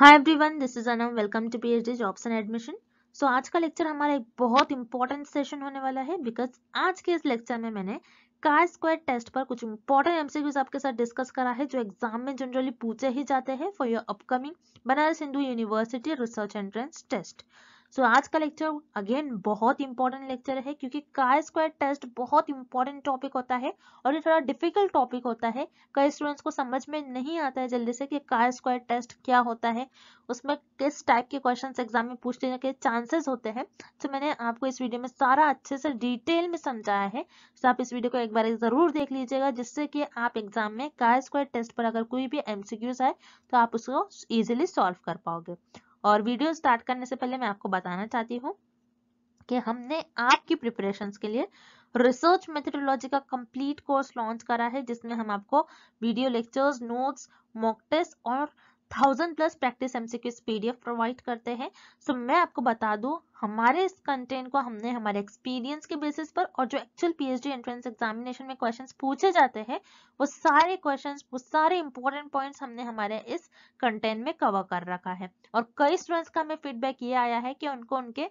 Hi everyone this is Anam welcome to PhD jobs and admission so आज का lecture हमारा एक बहुत इंपॉर्टेंट सेशन होने वाला है बिकॉज आज के इस लेक्चर में मैंने कार स्क्वायर टेस्ट पर कुछ इंपॉर्टेंट एमसीक्यूज आपके साथ डिस्कस करा है जो एग्जाम में जनरली पूछे ही जाते हैं for your upcoming Banaras Hindu university research entrance test so आज का लेक्चर अगेन बहुत इंपॉर्टेंट लेक्चर है क्योंकि काय स्क्वायर टेस्ट बहुत इंपॉर्टेंट टॉपिक होता है और ये थोड़ा डिफिकल्ट टॉपिक होता है कई स्टूडेंट्स को समझ में नहीं आता है जल्दी से कि काय स्क्वायर टेस्ट क्या होता है उसमें किस टाइप के क्वेश्चन एग्जाम में पूछने के चांसेस होते हैं तो मैंने आपको इस वीडियो में सारा अच्छे से डिटेल में समझाया है तो आप इस वीडियो को एक बार जरूर देख लीजिएगा जिससे कि आप एग्जाम में काय स्क्वायर टेस्ट पर अगर कोई भी एमसीक्यूज आए तो आप उसको इजिली सॉल्व कर पाओगे और वीडियो स्टार्ट करने से पहले मैं आपको बताना चाहती हूँ कि हमने आपकी प्रिपरेशन के लिए रिसर्च मेथडोलॉजी का कंप्लीट कोर्स लॉन्च करा है जिसमें हम आपको video lectures notes mock test और thousand plus practice MCQs PDF provide करते हैं सो so, मैं आपको बता दूं हमारे इस कंटेंट को हमने हमारे एक्सपीरियंस के बेसिस पर और जो एक्चुअल पीएचडी एंट्रेंस एग्जामिनेशन में क्वेश्चंस पूछे जाते हैं वो सारे क्वेश्चंस वो सारे इंपॉर्टेंट पॉइंट्स हमने हमारे इस कंटेंट में कवर कर रखा है और कई स्टूडेंट्स का हमें फीडबैक ये आया है कि उनको उनके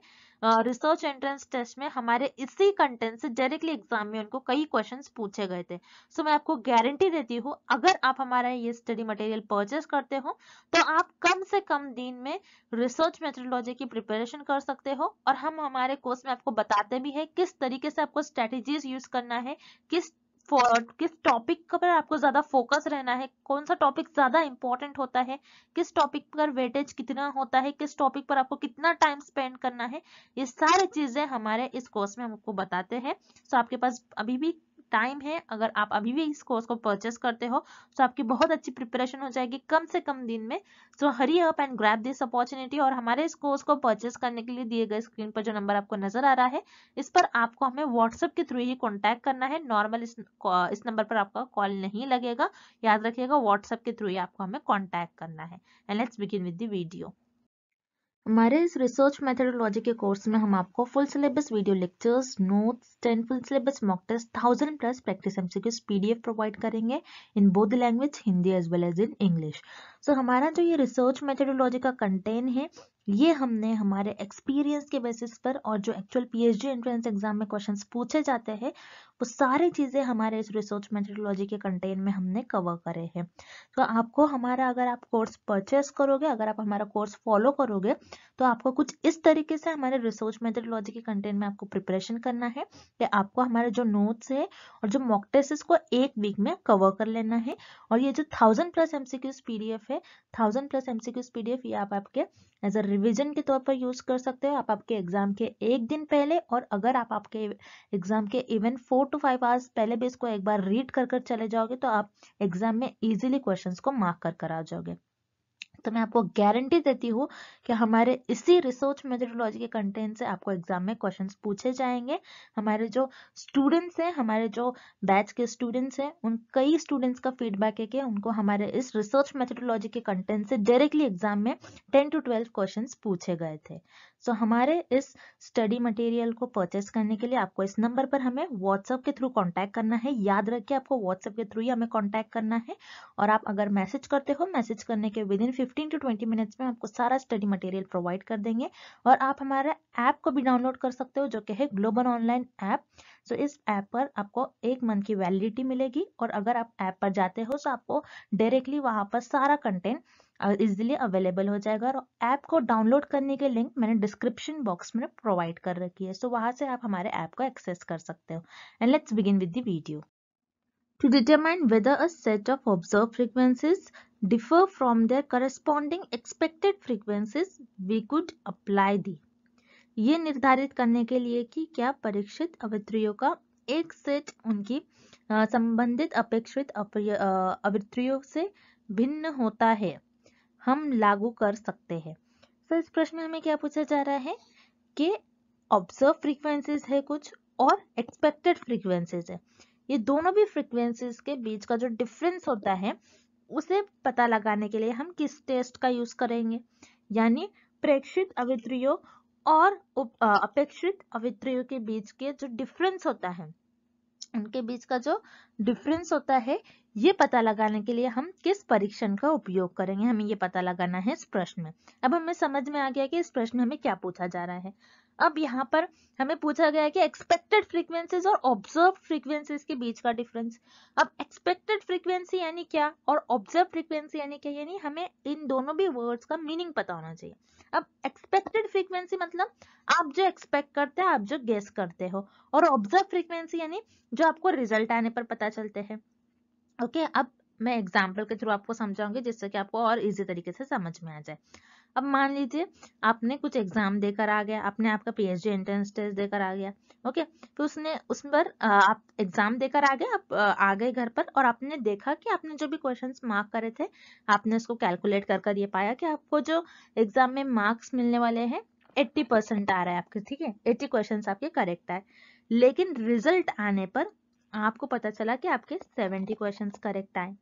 रिसर्च एंट्रेंस टेस्ट में हमारे इसी कंटेंट से डायरेक्टली एग्जाम में उनको कई क्वेश्चन पूछे गए थे सो so, मैं आपको गारंटी देती हूँ अगर आप हमारा ये स्टडी मटेरियल परचेस करते हो तो आप कम से कम दिन में रिसर्च मेथडोलॉजी की प्रिपेरेशन कर सकते हो और हम हमारे कोर्स में आपको बताते भी हैं किस तरीके से आपको स्ट्रेटेजीज यूज करना है किस किस टॉपिक पर आपको ज्यादा फोकस रहना है कौन सा टॉपिक ज्यादा इंपॉर्टेंट होता है किस टॉपिक पर वेटेज कितना होता है किस टॉपिक पर आपको कितना टाइम स्पेंड करना है ये सारी चीजें हमारे इस कोर्स में हम आपको बताते हैं सो आपके पास अभी भी टाइम है अगर आप अभी भी इस कोर्स को परचेस करते हो तो आपकी बहुत अच्छी प्रिपरेशन हो जाएगी कम से कम दिन में so hurry up and grab this opportunity और हमारे इस कोर्स को परचेस करने के लिए दिए गए स्क्रीन पर जो नंबर आपको नजर आ रहा है इस पर आपको हमें व्हाट्सएप के थ्रू ही कॉन्टैक्ट करना है नॉर्मल इस इस नंबर पर आपका कॉल नहीं लगेगा याद रखिएगा व्हाट्सएप के थ्रू ही आपको हमें कॉन्टैक्ट करना है and let's begin with the video हमारे इस रिसर्च मेथडोलॉजी के कोर्स में हम आपको full syllabus video lectures notes ten full syllabus mock test thousand plus practice MCQs PDF provide करेंगे in both language Hindi as well as in English so हमारा जो ये रिसर्च मेथडोलॉजी का कंटेंट है ये हमने हमारे एक्सपीरियंस के बेसिस पर और जो एक्चुअल पीएचडी एंट्रेंस एग्जाम में क्वेश्चंस पूछे जाते हैं वो सारी चीज़ें हमारे इस रिसर्च मेथडोलॉजी के कंटेन में हमने कवर करे हैं तो आपको हमारा अगर आप कोर्स परचेस करोगे अगर आप हमारा कोर्स फॉलो करोगे तो आपको कुछ इस तरीके से हमारे रिसर्च मेथडोलॉजी के कंटेन में आपको प्रिपरेशन करना है कि आपको हमारे जो नोट्स है और जो मॉक टेस्ट को एक वीक में कवर कर लेना है और ये जो थाउजेंड प्लस एमसीक्यूज पीडीएफ है थाउजेंड प्लस एमसीक्यूज पीडीएफ ये आप आपके एज अ रिवीजन के तौर पर यूज कर सकते हो आप आपके एग्जाम के एक दिन पहले और अगर आप आपके एग्जाम के even four to five hours पहले भी इसको एक बार रीड कर कर चले जाओगे तो आप एग्जाम में इजीली क्वेश्चंस को मार्क कर कर आ जाओगे तो मैं आपको गारंटी देती हूँ कि हमारे इसी रिसर्च मेथडोलॉजी के कंटेंट से आपको एग्जाम में क्वेश्चंस पूछे जाएंगे हमारे जो स्टूडेंट्स हैं हमारे जो बैच के स्टूडेंट्स हैं उन कई स्टूडेंट्स का फीडबैक है कि उनको हमारे इस रिसर्च मेथडोलॉजी के कंटेंट से डायरेक्टली एग्जाम में टेन टू ट्वेल्व क्वेश्चन पूछे गए थे सो so, हमारे इस स्टडी मटेरियल को परचेस करने के लिए आपको इस नंबर पर हमें व्हाट्सएप के थ्रू कांटेक्ट करना है याद रखिए आपको व्हाट्सएप के थ्रू ही हमें कांटेक्ट करना है और आप अगर मैसेज करते हो मैसेज करने के within fifteen to twenty minutes में आपको सारा स्टडी मटेरियल प्रोवाइड कर देंगे और आप हमारा ऐप को भी डाउनलोड कर सकते हो जो कि है ग्लोबल ऑनलाइन ऐप सो इस ऐप पर आपको एक मंथ की वैलिडिटी मिलेगी और अगर आप ऐप पर जाते हो तो आपको डायरेक्टली वहां पर सारा कंटेंट इजिली अवेलेबल हो जाएगा और ऐप को डाउनलोड करने के लिंक मैंने डिस्क्रिप्शन बॉक्स में प्रोवाइड कर रखी है सो so, वहां से आप हमारे ऐप को एक्सेस कर सकते हो and let's begin with the video to determine whether a set of observe observed differ from their corresponding expected expected we could apply the ये निर्धारित करने के लिए कि क्या परीक्षित अवित्रियों का एक सेट उनकी संबंधित अपेक्षित अवित्रियों से भिन्न होता है हम लागू कर सकते हैं सर तो इस प्रश्न में क्या पूछा जा रहा है कि ऑब्जर्व फ्रीक्वेंसीज है कुछ और एक्सपेक्टेड फ्रीक्वेंसीज है ये दोनों भी फ्रीक्वेंसीज के बीच का जो डिफरेंस होता है उसे पता लगाने के लिए हम किस टेस्ट का यूज करेंगे यानी प्रेक्षित अवित्रियों और अपेक्षित अवित्रियों के बीच के जो डिफरेंस होता है उनके बीच का जो डिफरेंस होता है ये पता लगाने के लिए हम किस परीक्षण का उपयोग करेंगे हमें ये पता लगाना है इस प्रश्न में अब हमें समझ में आ गया कि इस प्रश्न में हमें क्या पूछा जा रहा है अब यहाँ पर हमें पूछा गया है कि एक्सपेक्टेड फ्रीक्वेंसीज और ऑब्जर्व फ्रीक्वेंसीज के बीच का डिफरेंस अब एक्सपेक्टेड फ्रीक्वेंसी यानी क्या और ऑब्जर्व फ्रीक्वेंसी यानी क्या यानी हमें इन दोनों भी वर्ड्स का मीनिंग पता होना चाहिए अब एक्सपेक्टेड फ्रीक्वेंसी मतलब आप जो एक्सपेक्ट करते हैं आप जो गेस करते हो और ऑब्जर्व फ्रीक्वेंसी यानी जो आपको रिजल्ट आने पर पता चलते हैं ओके okay, अब मैं एग्जाम्पल के थ्रू आपको समझाऊंगी जिससे कि आपको और इजी तरीके से समझ में आ जाए अब मान लीजिए आपने कुछ एग्जाम देकर आ गया आपने आपका पीएचडी एंट्रेंस टेस्ट देकर आ गया ओके तो उसने उस पर आप एग्जाम देकर आ गए आप आ गए घर पर और आपने देखा कि आपने जो भी क्वेश्चंस मार्क करे थे आपने उसको कैलकुलेट कर कर ये पाया कि आपको जो एग्जाम में मार्क्स मिलने वाले हैं एट्टी परसेंट आ रहा है आपके ठीक है एट्टी क्वेश्चन आपके करेक्ट आए लेकिन रिजल्ट आने पर आपको पता चला कि आपके सेवेंटी क्वेश्चन करेक्ट आए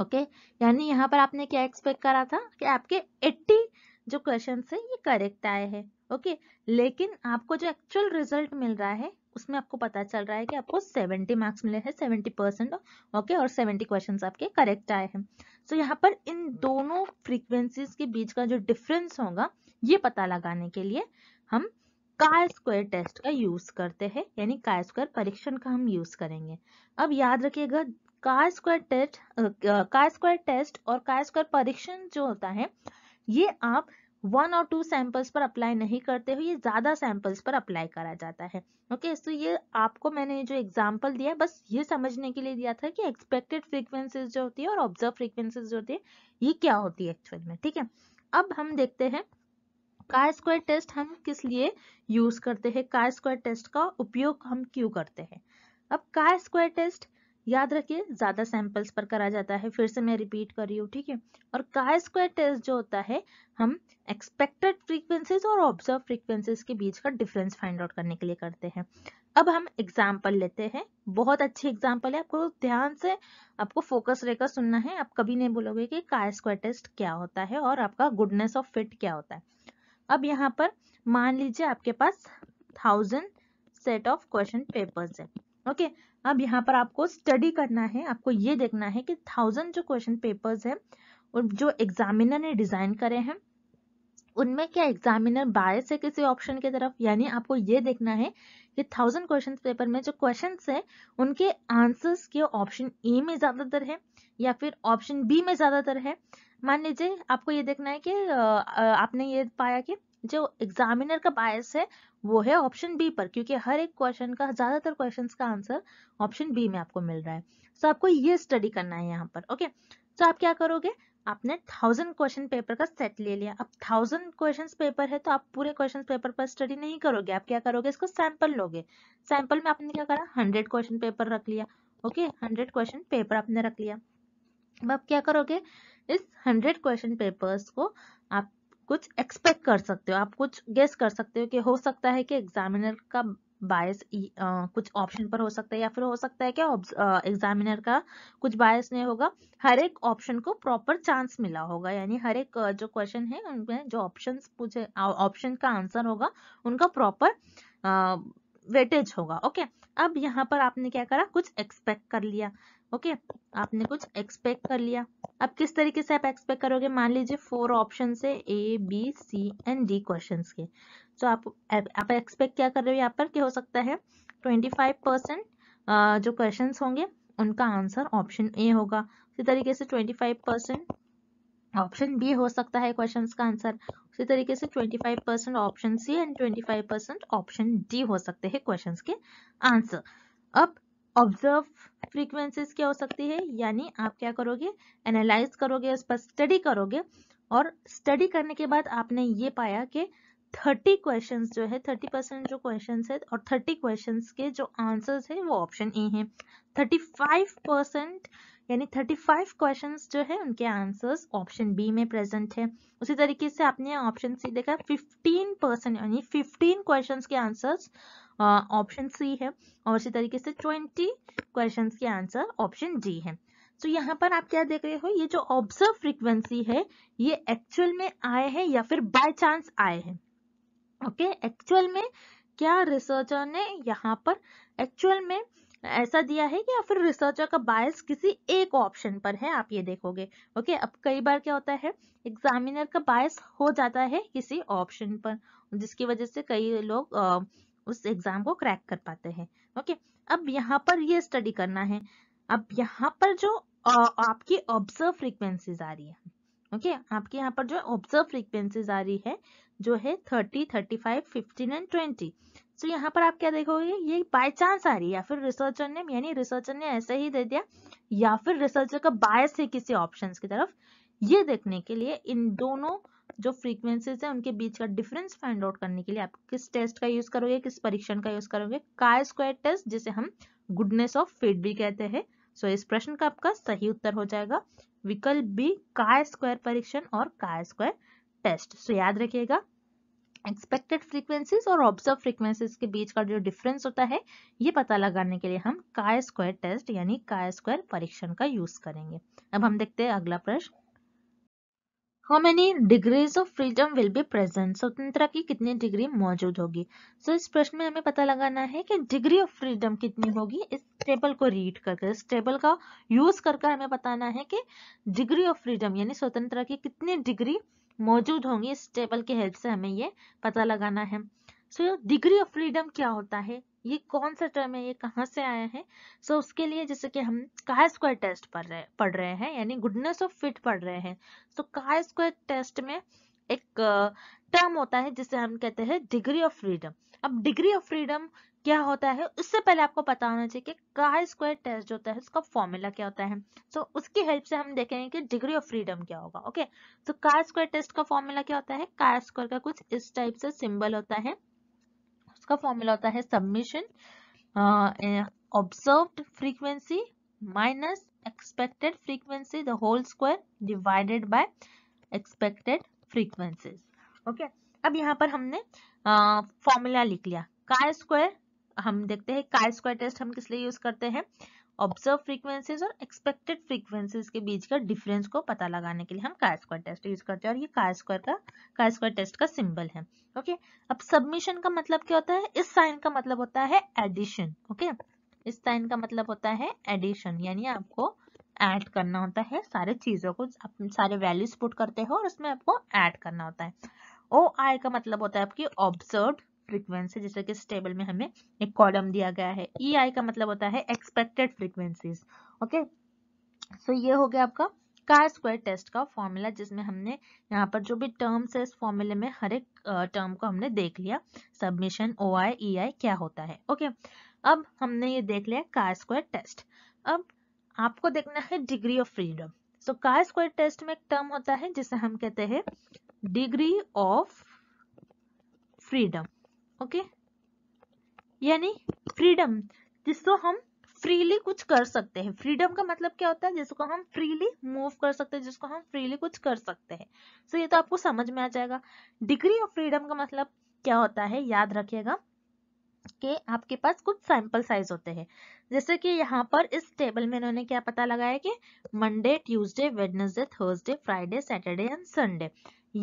ओके यानी यहाँ पर आपने क्या एक्सपेक्ट करा था कि आपके 80 जो क्वेश्चन है ये करेक्ट आए हैं ओके लेकिन आपको जो एक्चुअल रिजल्ट मिल रहा है उसमें आपको पता चल रहा है कि आपको 70 मार्क्स मिले हैं 70 परसेंट ओके और 70 क्वेश्चंस आपके करेक्ट आए हैं सो so, यहाँ पर इन दोनों फ्रीक्वेंसीज के बीच का जो डिफरेंस होगा ये पता लगाने के लिए हम काय स्क्वायर टेस्ट का यूज करते हैं यानी काय स्क्वायर परीक्षण का हम यूज करेंगे अब याद रखिएगा car square test car square test और कार स्क्वायर परीक्षण जो होता है ये आप वन और टू सैंपल्स पर अप्लाई नहीं करते हो ये ज़्यादा सैंपल्स पर अप्लाई करा जाता है ओके okay, तो so ये आपको मैंने जो एग्जाम्पल दिया है बस ये समझने के लिए दिया था कि एक्सपेक्टेड फ्रीक्वेंसीज जो होती है और ऑब्जर्व फ्रीक्वेंसीज जो होती है ये क्या होती है एक्चुअल में ठीक है अब हम देखते हैं कार स्क्वायर टेस्ट हम किस लिए यूज करते हैं कार स्क्वायर टेस्ट का उपयोग हम क्यों करते हैं अब कार स्क्वायर टेस्ट याद रखिए ज़्यादा सैंपल्स पर करा जाता है फिर से मैं रिपीट कर रही हूँ ठीक है और काय स्क्वायर टेस्ट जो होता है हम एक्सपेक्टेड फ्रीक्वेंसीज और ऑब्जर्व फ्रीक्वेंसीज के बीच का डिफरेंस फाइंड आउट करने के लिए करते हैं अब हम एग्जाम्पल लेते हैं बहुत अच्छी एग्जाम्पल है आपको ध्यान से आपको फोकस रहकर सुनना है आप कभी नहीं बोलोगे कि काय स्क्वायर टेस्ट क्या होता है और आपका गुडनेस ऑफ फिट क्या होता है अब यहाँ पर मान लीजिए आपके पास thousand set of question papers है ओके अब यहाँ पर आपको स्टडी करना है आपको ये देखना है कि थाउजेंड जो क्वेश्चन पेपर्स है और जो एग्जामिनर ने डिजाइन करे हैं उनमें क्या एग्जामिनर बायस है किसी ऑप्शन की तरफ यानी आपको ये देखना है कि थाउजेंड क्वेश्चन पेपर में जो क्वेश्चन है उनके आंसर्स के ऑप्शन ए में ज्यादातर है या फिर ऑप्शन बी में ज्यादातर है मान लीजिए आपको ये देखना है कि आपने ये पाया कि जो एग्जामिनर का बायस है वो है ऑप्शन बी पर क्योंकि हर एक क्वेश्चन का ज्यादातर क्वेश्चन का आंसर ऑप्शन बी में आपको मिल रहा है सो so, आपको ये स्टडी करना है यहाँ पर ओके okay? तो so, आप क्या करोगे आपने थाउजेंड क्वेश्चन पेपर का सेट ले लिया अब थाउजेंड क्वेश्चन पेपर है तो आप पूरे क्वेश्चन पेपर पर स्टडी नहीं करोगे आप क्या करोगे इसको सैंपल लोगे सैंपल में आपने क्या करा हंड्रेड क्वेश्चन पेपर रख लिया ओके हंड्रेड क्वेश्चन पेपर आपने रख लिया अब क्या करोगे इस हंड्रेड क्वेश्चन पेपर्स को आप कुछ एक्सपेक्ट कर सकते हो आप कुछ गेस कर सकते हो कि हो सकता है कि एग्जामिनर का बायस कुछ ऑप्शन पर हो सकता है या फिर हो सकता है कि एग्जामिनर का कुछ बायस नहीं होगा हर एक ऑप्शन को प्रॉपर चांस मिला होगा यानी हर एक जो क्वेश्चन है उनमें जो ऑप्शन पूछे ऑप्शन का आंसर होगा उनका प्रॉपर वेटेज होगा ओके अब यहाँ पर आपने क्या करा कुछ एक्सपेक्ट कर लिया ओके आपने कुछ एक्सपेक्ट कर लिया अब किस तरीके से आप एक्सपेक्ट करोगे मान लीजिए फोर ऑप्शन है A B C and D question के तो आप आप एक्सपेक्ट क्या कर रहे हो यहाँ पर क्या हो सकता है ट्वेंटी फाइव परसेंट जो क्वेश्चन होंगे उनका आंसर ऑप्शन ए होगा उसी तरीके से twenty five percent option B हो सकता है क्वेश्चन का आंसर उसी तरीके से 25 percent option C and 25 percent option D हो सकते हैं क्वेश्चन के आंसर अब ऑब्जर्व फ्रीक्वेंसीज क्या हो सकती है यानी आप क्या करोगे एनालाइज करोगे उस पर स्टडी करोगे और स्टडी करने के बाद आपने ये पाया कि 30 क्वेश्चंस जो है 30 परसेंट जो क्वेश्चंस है और 30 क्वेश्चंस के जो आंसर्स है वो ऑप्शन ए है 35 परसेंट यानी 35 क्वेश्चंस जो है उनके आंसर्स ऑप्शन बी में प्रेजेंट है उसी तरीके से आपने ऑप्शन सी देखा 15 परसेंट यानी 15 क्वेश्चंस के आंसर्स ऑप्शन सी है और इसी तरीके से ट्वेंटी क्वेश्चन के आंसर ऑप्शन डी है तो यहाँ पर आप क्या देख रहे हो ये जो ऑब्जर्व फ्रीक्वेंसी है ये एक्चुअल में आए हैं या फिर बाय चांस आए हैं ओके okay? एक्चुअल में क्या रिसर्चर ने यहाँ पर एक्चुअल में ऐसा दिया है कि या फिर रिसर्चर का बायस किसी एक ऑप्शन पर है आप ये देखोगे ओके okay? अब कई बार क्या होता है एग्जामिनर का बायस हो जाता है किसी ऑप्शन पर जिसकी वजह से कई लोग उस एग्जाम को क्रैक कर पाते हैं ओके अब यहाँ पर ये स्टडी करना है अब यहाँ पर जो आपकी ऑब्जर्व फ्रीक्वेंसीज आ रही है ओके आपके यहाँ पर जो ऑब्जर्व फ्रीक्वेंसीज आ रही है जो है thirty thirty five fifteen and twenty so यहाँ पर आप क्या देखोगे ये बाय चांस आ रही है या फिर रिसर्चर ने यानी रिसर्चर ने ऐसे ही दे दिया या फिर रिसर्चर का बायस है किसी ऑप्शन की तरफ ये देखने के लिए इन दोनों जो फ्रीक्वेंसीज है उनके बीच का डिफरेंस फाइंड आउट करने के लिए आप किस टेस्ट का यूज करोगे किस परीक्षण का यूज करोगे काय स्क्वायर टेस्ट जिसे हम गुडनेस ऑफ फिट भी कहते हैं सो इस प्रश्न का आपका सही उत्तर हो जाएगा विकल्प बी काय स्क्वायर परीक्षण और काय स्क्वायर टेस्ट सो याद रखिएगा एक्सपेक्टेड फ्रीक्वेंसीज और ऑब्जर्व फ्रीक्वेंसीज के बीच का जो डिफरेंस होता है ये पता लगाने के लिए हम काय स्क्वायर टेस्ट यानी काय स्क्वायर परीक्षण का यूज करेंगे अब हम देखते हैं अगला प्रश्न how many degrees of freedom will be present स्वतंत्रता की कितनी डिग्री मौजूद होगी सो so, इस प्रश्न में हमें पता लगाना है कि डिग्री ऑफ फ्रीडम कितनी होगी इस टेबल को रीड करके इस टेबल का यूज करके हमें बताना है कि डिग्री ऑफ फ्रीडम यानी स्वतंत्रता की कितनी डिग्री मौजूद होंगी इस टेबल के हेल्प से हमें ये पता लगाना है सो डिग्री ऑफ फ्रीडम क्या होता है ये कौन सा टर्म है ये कहाँ से आया है सो so, उसके लिए जैसे कि हम काय स्क्वायर टेस्ट पढ़ रहे पढ़ रहे हैं यानी गुडनेस ऑफ फिट पढ़ रहे हैं so so, chi square test में एक टर्म होता है जिसे हम कहते हैं डिग्री ऑफ फ्रीडम अब डिग्री ऑफ फ्रीडम क्या होता है उससे पहले आपको पता होना चाहिए कि काय स्क्वायर टेस्ट जो होता है उसका फॉर्मूला क्या होता है सो so, उसकी हेल्प से हम देखेंगे कि डिग्री ऑफ फ्रीडम क्या होगा ओके सो काय स्क्वायर टेस्ट का फॉर्मूला क्या होता है काय स्क्वायर का कुछ इस टाइप से सिंबल होता है उसका फॉर्मूला होता है summation observe frequency minus expected frequency the whole square divided by expected frequencies okay अब यहाँ पर हमने फॉर्मूला uh, लिख लिया काय स्क्वायर हम देखते हैं काय स्क्वायर टेस्ट हम किस लिए यूज करते हैं ऑब्जर्व फ्रीक्वेंसीज और एक्सपेक्टेड फ्रीक्वेंसीज के बीच का डिफरेंस को पता लगाने के लिए हम कार स्क्वायर टेस्ट यूज करते हैं और ये कार स्क्वायर का कार स्क्वायर टेस्ट का सिंबल है ओके okay? अब सबमिशन का मतलब क्या होता है इस साइन का मतलब होता है एडिशन ओके okay? इस साइन का मतलब होता है एडिशन यानी आपको ऐड करना होता है सारे चीजों को सारे वैल्यूज पुट करते हो और उसमें आपको ऐड करना होता है ओ आई का मतलब होता है आपकी ऑब्जर्व फ्रीक्वेंसी जैसे कि इस टेबल में हमें एक कॉलम दिया गया है ई e आई का मतलब होता है एक्सपेक्टेड फ्रीक्वेंसीज ओके सो ये हो गया आपका कार स्क्वायर टेस्ट का फॉर्मूला जिसमें हमने यहाँ पर जो भी टर्म्स है इस फॉर्मूले में हर एक टर्म को हमने देख लिया सबमिशन ओ आई ई आई क्या होता है ओके अब हमने ये देख लिया कार स्क्वायर टेस्ट अब आपको देखना है डिग्री ऑफ फ्रीडम सो कार स्क्वायर टेस्ट में एक टर्म होता है जिसे हम कहते हैं डिग्री ऑफ फ्रीडम ओके यानी फ्रीडम जिसको हम फ्रीली कुछ कर सकते हैं फ्रीडम का मतलब क्या होता है जिसको हम फ्रीली मूव कर सकते हैं जिसको हम फ्रीली कुछ कर सकते हैं सो so, ये तो आपको समझ में आ जाएगा डिग्री ऑफ फ्रीडम का मतलब क्या होता है याद रखिएगा कि आपके पास कुछ सैंपल साइज होते हैं जैसे कि यहाँ पर इस टेबल में इन्होंने क्या पता लगाया कि Monday Tuesday Wednesday Thursday Friday Saturday and Sunday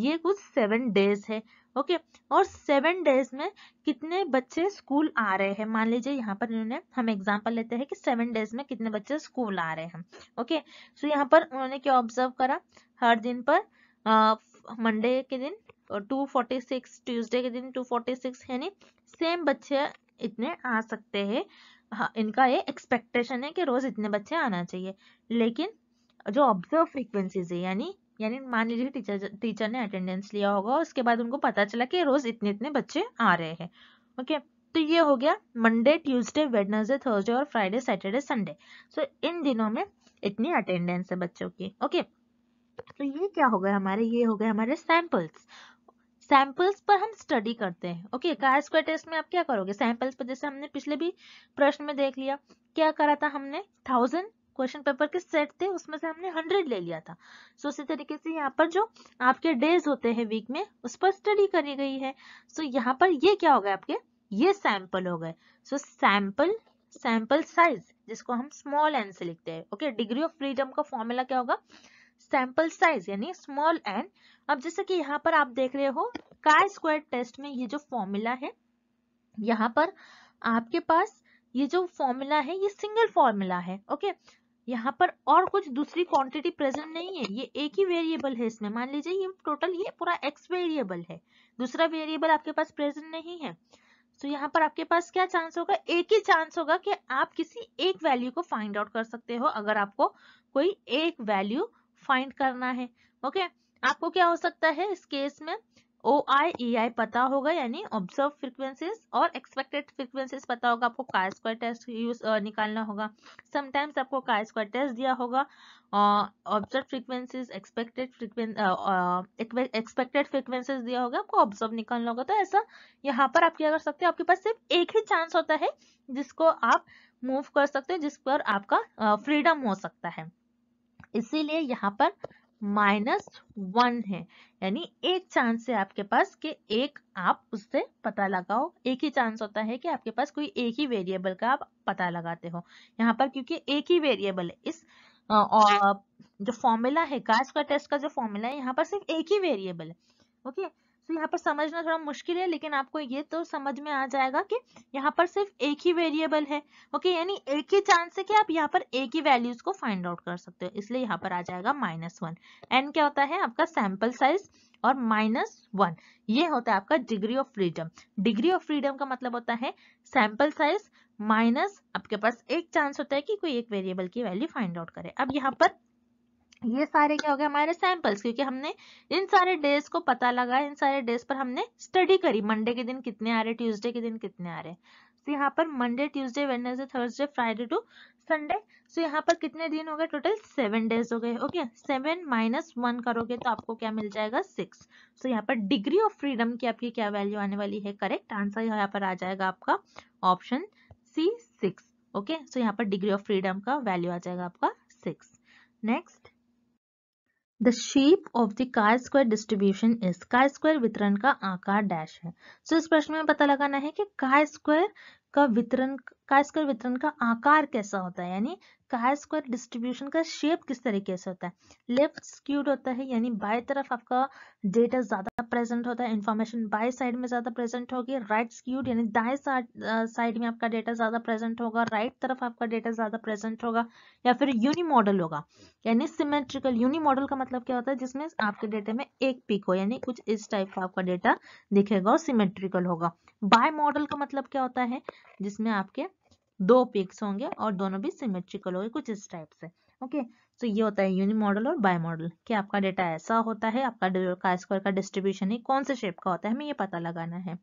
ये कुछ सेवन डेज है ओके और सेवन डेज में कितने बच्चे स्कूल आ रहे हैं मान लीजिए यहाँ पर इन्होंने हम एग्जाम्पल लेते हैं कि सेवन डेज में कितने बच्चे स्कूल आ रहे हैं ओके सो यहाँ पर उन्होंने क्या ऑब्जर्व करा हर दिन पर मंडे के दिन टू फोर्टी सिक्स ट्यूजडे के दिन टू फोर्टी सिक्स यानी सेम बच्चे इतने आ सकते हैं हाँ, इनका ये एक्सपेक्टेशन है कि रोज इतने बच्चे आना चाहिए लेकिन जो ऑब्जर्व फ्रीक्वेंसीज है यानी यानी मान लीजिए कि टीचर टीचर ने अटेंडेंस लिया होगा उसके बाद उनको पता चला कि रोज इतने इतने बच्चे आ रहे हैं ओके तो ये हो गया मंडे ट्यूसडे वेडनेसडे थर्सडे और फ्राइडे सैटरडे संडे सो इन दिनों में इतनी अटेंडेंस है बच्चों की ओके तो ये क्या हो गया हमारे ये हो गए हमारे सैंपल्स सैंपल्स पर हम स्टडी करते हैं ओके कार स्क्वायर टेस्ट में आप क्या करोगे सैंपल्स पर जैसे हमने पिछले भी प्रश्न में देख लिया क्या करा था हमने थाउजेंड क्वेश्चन पेपर के सेट थे उसमें से हमने हंड्रेड ले लिया था सो so, इसी तरीके से यहाँ पर जो आपके डेज होते हैं वीक में उस पर स्टडी करी गई है सो so, यहाँ पर ये क्या हो गए आपके ये सैंपल हो गए सो सैंपल सैंपल साइज जिसको हम स्मॉल एन से लिखते हैं ओके डिग्री ऑफ फ्रीडम का फॉर्मूला क्या होगा सैंपल साइज यानी स्मॉल एन अब जैसे कि यहाँ पर आप देख रहे हो काय स्क्वायर टेस्ट में ये जो फॉर्मूला है यहाँ पर आपके पास ये जो फॉर्मूला है ये सिंगल फॉर्मूला है ओके यहाँ पर और कुछ दूसरी क्वांटिटी प्रेजेंट नहीं है ये एक ही वेरिएबल है इसमें मान लीजिए ये टोटल ये पूरा एक्स वेरिएबल है दूसरा वेरिएबल आपके पास प्रेजेंट नहीं है तो यहाँ पर आपके पास क्या चांस होगा एक ही चांस होगा कि आप किसी एक वैल्यू को फाइंड आउट कर सकते हो अगर आपको कोई एक वैल्यू फाइंड करना है ओके आपको क्या हो सकता है इस केस में ओ आई ई आई पता होगा यानी ऑब्जर्व फ्रिक्वेंसीज और एक्सपेक्टेड फ्रिक्वेंसीज पता होगा आपको का स्क्वायर टेस्ट यूज निकालना होगा समटाइम्स आपको का स्क्वायर टेस्ट दिया होगा observe frequencies expected frequency expected frequencies दिया होगा आपको ऑब्जर्व निकालना होगा तो ऐसा यहाँ पर आप क्या कर सकते हो आपके पास सिर्फ एक ही चांस होता है जिसको आप मूव कर सकते हो जिस पर आपका फ्रीडम हो सकता है इसीलिए यहाँ पर माइनस वन है यानी एक चांस है आपके पास कि एक आप उससे पता लगाओ एक ही चांस होता है कि आपके पास कोई एक ही वेरिएबल का आप पता लगाते हो यहाँ पर क्योंकि एक ही वेरिएबल है इस और जो फॉर्मूला है का टेस्ट का जो फॉर्मूला है यहाँ पर सिर्फ एक ही वेरिएबल है ओके सो so, यहाँ पर समझना थोड़ा मुश्किल है लेकिन आपको ये तो समझ में आ जाएगा कि यहाँ पर सिर्फ एक ही वेरिएबल है ओके यानी एक ही चांस है कि आप यहाँ पर एक ही वैल्यूज को फाइंड आउट कर सकते हो इसलिए यहाँ पर आ जाएगा माइनस वन एन क्या होता है आपका सैम्पल साइज और माइनस वन ये होता है आपका degree of freedom degree of freedom का मतलब होता है सैंपल साइज माइनस आपके पास एक चांस होता है कि कोई एक वेरिएबल की वैल्यू फाइंड आउट करे अब यहाँ पर ये सारे क्या हो गए हमारे सैंपल्स क्योंकि हमने इन सारे डेज को पता लगा इन सारे डेज पर हमने स्टडी करी मंडे के दिन कितने आ रहे ट्यूसडे के दिन कितने आ रहे तो यहाँ पर Monday Tuesday Wednesday Thursday Friday to Sunday so यहाँ पर कितने दिन हो गए टोटल सेवन डेज हो गए ओके सेवन माइनस वन करोगे तो आपको क्या मिल जाएगा सिक्स सो यहाँ पर डिग्री ऑफ फ्रीडम की आपकी क्या वैल्यू आने वाली है करेक्ट आंसर यहाँ पर आ जाएगा आपका option C six okay so यहाँ पर डिग्री ऑफ फ्रीडम का वैल्यू आ जाएगा आपका six next the shape of the कार square distribution is chi square वितरण का आकार डैश है सो so, इस प्रश्न में पता लगाना है कि काय स्क्वायर का वितरण काय स्क्वायर वितरण का आकार कैसा होता है यानी काय स्क्वायर डिस्ट्रीब्यूशन का शेप किस तरीके से होता है लेफ्ट स्क्यूड होता है यानी बाय तरफ आपका डेटा ज्यादा प्रेजेंट होता है इंफॉर्मेशन बाय साइड में ज्यादा प्रेजेंट होगी राइट स्क्यूड यानी दाए साइड में आपका डेटा ज्यादा प्रेजेंट होगा राइट तरफ आपका डेटा ज्यादा प्रेजेंट होगा या फिर यूनिमॉडल होगा यानी सिमेट्रिकल यूनिमॉडल का मतलब क्या होता है जिसमें आपके डेटा में एक पिक हो यानी कुछ इस टाइप का आपका डेटा दिखेगा और सिमेट्रिकल होगा बाय मॉडल का मतलब क्या होता है जिसमें आपके दो पिक्स होंगे और दोनों भी सिमेट्रिकल होंगे कुछ इस टाइप से ओके तो ये होता है यूनि मॉडल और बाय मॉडल कि आपका डेटा ऐसा होता है आपका का स्क्वायर का डिस्ट्रीब्यूशन ही कौन से शेप का होता है हमें ये पता लगाना है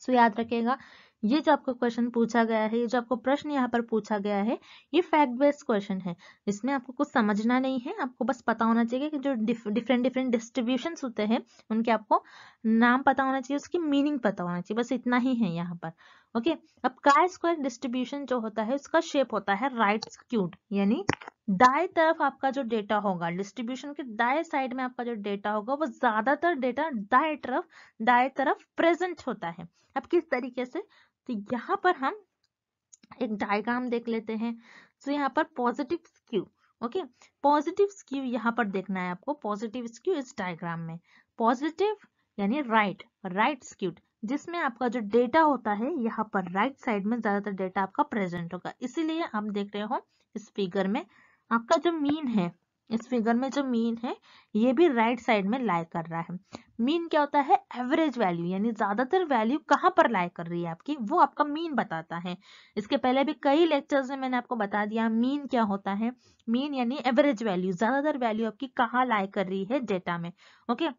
सो याद रखेगा ये जो आपको क्वेश्चन पूछा गया है ये जो आपको प्रश्न यहाँ पर पूछा गया है ये फैक्ट बेस्ड क्वेश्चन है इसमें आपको कुछ समझना नहीं है आपको बस पता होना चाहिए कि जो डिफरेंट डिफरेंट डिस्ट्रीब्यूशन होते हैं उनके आपको नाम पता होना चाहिए उसकी मीनिंग पता होना चाहिए बस इतना ही है यहाँ पर ओके अब का स्क्वायर डिस्ट्रीब्यूशन जो होता है उसका शेप होता है राइट क्यूड यानी दाएं तरफ आपका जो डेटा होगा डिस्ट्रीब्यूशन के दाएं साइड में आपका जो डेटा होगा वो ज्यादातर डेटा दाएं तरफ दाएं तरफ प्रेजेंट होता है अब किस तरीके से तो यहाँ पर हम एक डायग्राम देख लेते हैं तो यहाँ पर positive skew okay positive skew यहाँ पर देखना है आपको पॉजिटिव स्क्यू इस डायग्राम में पॉजिटिव यानी राइट राइट स्क्यू जिसमें आपका जो डेटा होता है यहाँ पर राइट right साइड में ज्यादातर डेटा आपका प्रेजेंट होगा इसीलिए हम देख रहे हो इस फिगर में आपका जो मीन है इस फिगर में जो मीन है ये भी राइट right साइड में लाई कर रहा है मीन क्या होता है एवरेज वैल्यू यानी ज्यादातर वैल्यू कहाँ पर लाई कर रही है आपकी वो आपका मीन बताता है इसके पहले भी कई लेक्चर्स में मैंने आपको बता दिया मीन क्या होता है मीन यानी एवरेज वैल्यू ज्यादातर वैल्यू आपकी कहाँ लाई कर रही है डेटा में ओके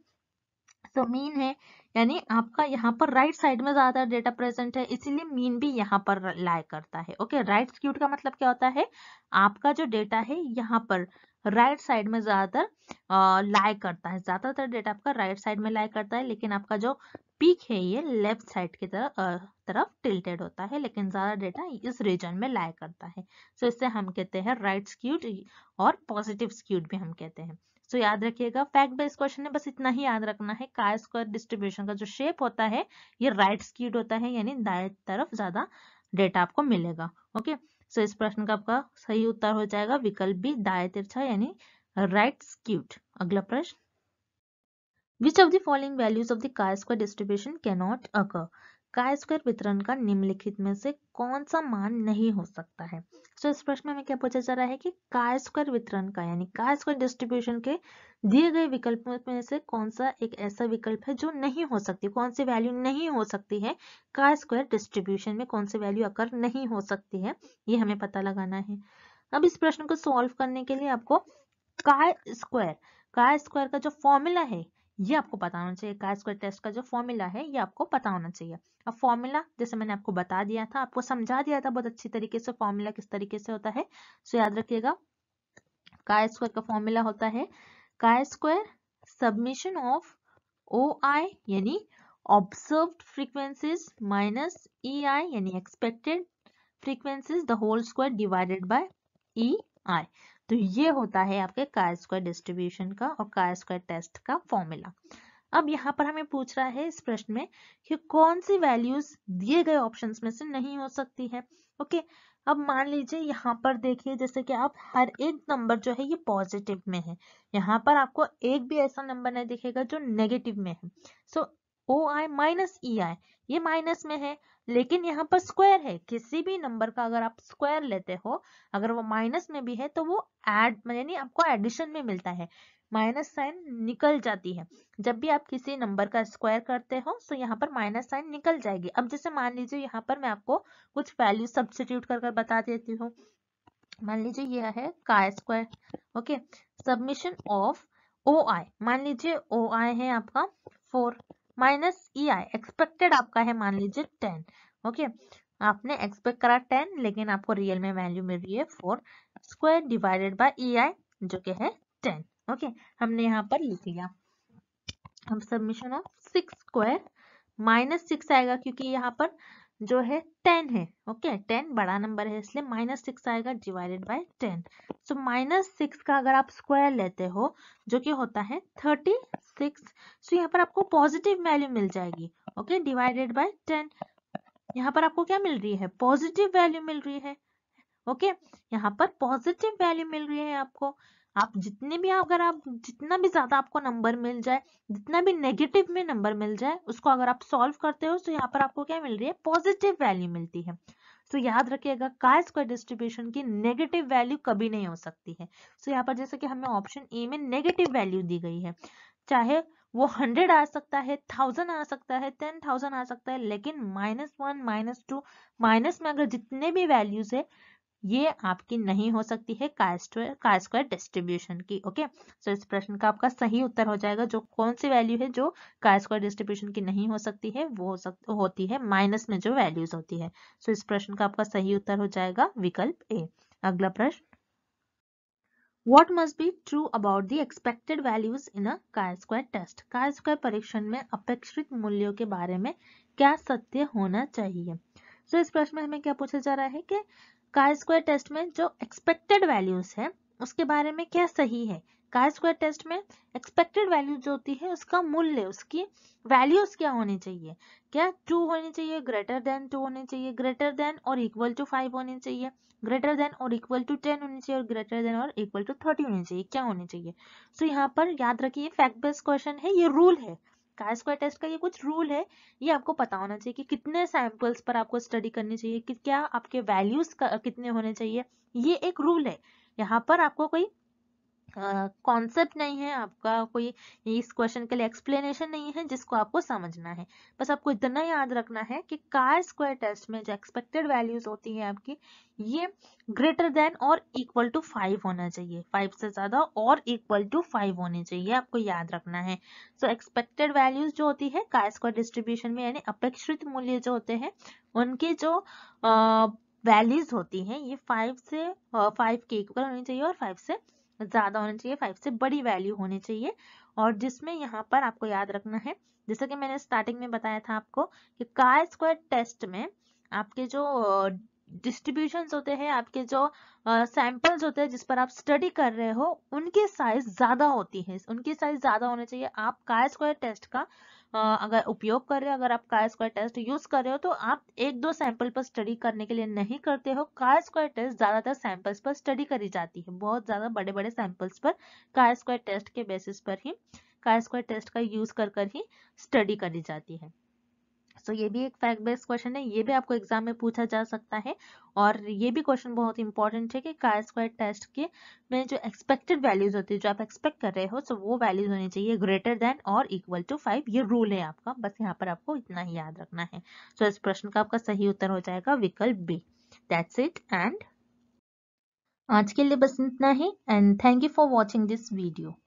सो मीन है यानी आपका यहाँ पर राइट right साइड में ज्यादा डेटा प्रेजेंट है इसीलिए मीन भी यहाँ पर लाइ करता है ओके राइट स्क्यूट का मतलब क्या होता है आपका जो डेटा है यहाँ पर राइट right साइड में ज्यादातर लाइ करता है ज्यादातर डेटा आपका राइट right साइड में लाइ करता है लेकिन आपका जो पीक है ये लेफ्ट साइड की तरफ तरफ टिल्टेड होता है लेकिन ज्यादा डेटा इस रीजन में लाइ करता है सो so, इससे हम कहते हैं राइट स्क्यूड और पॉजिटिव स्क्यूड भी हम कहते हैं सो तो so, याद रखिएगा फैक्ट बेस क्वेश्चन में बस इतना ही याद रखना है का स्क्वायर डिस्ट्रीब्यूशन का जो शेप होता है ये राइट right स्कीड होता है यानी दाएं तरफ ज्यादा डेटा आपको मिलेगा ओके सो so, इस प्रश्न का आपका सही उत्तर हो जाएगा विकल्प बी दाएं तिरछा यानी राइट स्क्यूट अगला प्रश्न which of the following values of the chi square distribution cannot occur chi square वितरण का निम्नलिखित में से कौन सा मान नहीं हो सकता है तो so, इस प्रश्न में क्या पूछा जा रहा है कि काय स्क्वायर वितरण का यानी काय स्क्वायर डिस्ट्रीब्यूशन के दिए गए विकल्प में से कौन सा एक ऐसा विकल्प है जो नहीं हो सकती कौन सी वैल्यू नहीं हो सकती है काय स्क्वायर डिस्ट्रीब्यूशन में कौन सी वैल्यू अकर नहीं हो सकती है ये हमें पता लगाना है अब इस प्रश्न को सॉल्व करने के लिए आपको काय स्क्वायर काय स्क्वायर का जो फॉर्मूला है ये आपको पता होना चाहिए का स्क्वायर टेस्ट का जो फॉर्मूला है ये आपको पता होना चाहिए अब फॉर्मूला जैसे मैंने आपको बता दिया था आपको समझा दिया था बहुत अच्छी तरीके से फॉर्मूला किस तरीके से होता है सो याद रखिएगा का स्क्वायर का फॉर्मूला होता है chi square summation of O I यानी observe frequencies minus E I यानी expected frequencies the whole square divided by E I तो ये होता है आपके कार स्क्वायर डिस्ट्रीब्यूशन का और कार स्क्वायर टेस्ट का फॉर्मूला अब यहाँ पर हमें पूछ रहा है इस प्रश्न में कि कौन सी वैल्यूज दिए गए ऑप्शन में से नहीं हो सकती है ओके अब मान लीजिए यहाँ पर देखिए जैसे कि आप हर एक नंबर जो है ये पॉजिटिव में है यहाँ पर आपको एक भी ऐसा नंबर नहीं दिखेगा जो नेगेटिव में है सो so, ओ आई माइनस ई आई ये माइनस में है लेकिन यहाँ पर स्क्वायर है किसी भी नंबर का अगर आप स्क्वायर लेते हो अगर वो माइनस में भी है तो वो एड यानी आपको एडिशन में मिलता है माइनस साइन निकल जाती है जब भी आप किसी नंबर का स्क्वायर करते हो तो यहाँ पर माइनस साइन निकल जाएगी अब जैसे मान लीजिए यहाँ पर मैं आपको कुछ वैल्यू सब्सिट्यूट कर बता देती हूँ मान लीजिए यह है chi square okay summation of O I मान लीजिए ओ आई है आपका four minus E I expected आपका है मान लीजिए टेन ओके आपने एक्सपेक्ट करा टेन लेकिन आपको रियल में वैल्यू मिल रही है four square divided by E I जो कि है टेन ओके हमने यहाँ पर लिख लिया हम summation of six square minus six आएगा क्योंकि यहाँ पर जो है टेन है ओके टेन बड़ा नंबर है इसलिए माइनस सिक्स आएगा divided by ten so minus six का अगर आप स्क्वायर लेते हो जो कि होता है थर्टी सिक्स सो यहाँ पर आपको पॉजिटिव वैल्यू मिल जाएगी ओके डिवाइडेड बाय टेन यहाँ पर आपको क्या मिल रही है पॉजिटिव वैल्यू मिल रही है ओके okay? यहाँ पर पॉजिटिव वैल्यू मिल रही है आपको आप जितने भी अगर आप जितना भी ज्यादा आपको नंबर मिल जाए जितना भी नेगेटिव में नंबर मिल जाए उसको अगर आप सॉल्व करते हो तो यहाँ पर आपको क्या मिल रही है पॉजिटिव वैल्यू मिलती है तो so, याद रखिएगा काय स्क्वायर डिस्ट्रीब्यूशन की नेगेटिव वैल्यू कभी नहीं हो सकती है सो तो so, यहाँ पर जैसे कि हमें ऑप्शन ए में नेगेटिव वैल्यू दी गई है चाहे वो हंड्रेड आ सकता है थाउजेंड आ सकता है टेन थाउजेंड आ सकता है लेकिन minus one minus two minus में अगर जितने भी वैल्यूज है ये आपकी नहीं हो सकती है कायस्क्वायर कास्क्वायर डिस्ट्रीब्यूशन की ओके सो so, इस प्रश्न का आपका सही उत्तर हो जाएगा जो कौन सी वैल्यू है जो कायस्क्वायर डिस्ट्रीब्यूशन की नहीं हो सकती है वो हो सक, होती है माइनस में जो वैल्यूज होती है सो so, इस प्रश्न का आपका सही उत्तर हो जाएगा विकल्प ए अगला प्रश्न What must be true about the expected values in a chi-square test? Chi-square परीक्षण में अपेक्षित मूल्यों के बारे में क्या सत्य होना चाहिए so, इस प्रश्न में हमें क्या पूछा जा रहा है कि कार स्क्वायर टेस्ट में जो एक्सपेक्टेड वैल्यूज है उसके बारे में क्या सही है कार स्क्वायर टेस्ट में एक्सपेक्टेड वैल्यूज जो होती है उसका मूल्य उसकी वैल्यूज क्या होनी चाहिए क्या टू होनी चाहिए ग्रेटर देन टू होनी चाहिए ग्रेटर देन और इक्वल टू फाइव होनी चाहिए ग्रेटर देन और इक्वल टू टेन होनी चाहिए और ग्रेटर देन और इक्वल टू थर्टी होनी चाहिए क्या होनी चाहिए सो so, यहाँ पर याद रखिए फैक्ट बेस्ड क्वेश्चन है ये रूल है कार स्क्वायर टेस्ट का ये कुछ रूल है ये आपको पता होना चाहिए कि कितने सैम्पल्स पर आपको स्टडी करनी चाहिए कि क्या आपके वैल्यूज कितने होने चाहिए ये एक रूल है यहाँ पर आपको कोई कॉन्सेप्ट नहीं है आपका कोई इस क्वेश्चन के लिए एक्सप्लेनेशन नहीं है जिसको आपको समझना है बस आपको इतना याद रखना है कि कार स्क्वायर टेस्ट में जो एक्सपेक्टेड वैल्यूज होती है आपकी ये ग्रेटर देन और इक्वल टू फाइव होना चाहिए फाइव से ज्यादा और इक्वल टू फाइव होने चाहिए आपको याद रखना है सो एक्सपेक्टेड वैल्यूज जो होती है कार स्क्वायर डिस्ट्रीब्यूशन में यानी अपेक्षित मूल्य जो होते हैं उनके जो वैल्यूज वैल्यूज होती है ये फाइव से फाइव के इक्वल होनी चाहिए और फाइव से ज़्यादा होना चाहिए फाइव से बड़ी वैल्यू होनी चाहिए और जिसमें यहाँ पर आपको याद रखना है जैसे कि मैंने स्टार्टिंग में बताया था आपको कि कार स्क्वायर टेस्ट में आपके जो डिस्ट्रीब्यूशन होते हैं आपके जो सैंपल्स होते हैं जिस पर आप स्टडी कर रहे हो उनकी साइज ज्यादा होती है उनकी साइज ज्यादा होनी चाहिए आप कार स्क्वायर टेस्ट का अगर उपयोग कर रहे हो अगर आप काय स्क्वायर टेस्ट यूज कर रहे हो तो आप एक दो सैंपल पर स्टडी करने के लिए नहीं करते हो काय स्क्वायर टेस्ट ज्यादातर सैंपल्स पर स्टडी करी जाती है बहुत ज्यादा बड़े बड़े सैंपल्स पर काय स्क्वायर टेस्ट के बेसिस पर ही काय स्क्वायर टेस्ट का यूज कर कर ही स्टडी करी जाती है तो ये भी एक फैक्ट बेस्ड क्वेश्चन है ये भी आपको एग्जाम में पूछा जा सकता है और ये भी क्वेश्चन बहुत इंपॉर्टेंट है कि कार स्क्वायर टेस्ट के में जो एक्सपेक्टेड वैल्यूज होती है जो आप एक्सपेक्ट कर रहे हो सो वो वैल्यूज होनी चाहिए ग्रेटर देन और इक्वल टू फाइव ये रूल है आपका बस यहाँ पर आपको इतना ही याद रखना है सो so, इस प्रश्न का आपका सही उत्तर हो जाएगा विकल्प बी दैट्स इट एंड आज के लिए बस इतना ही and thank you for watching this video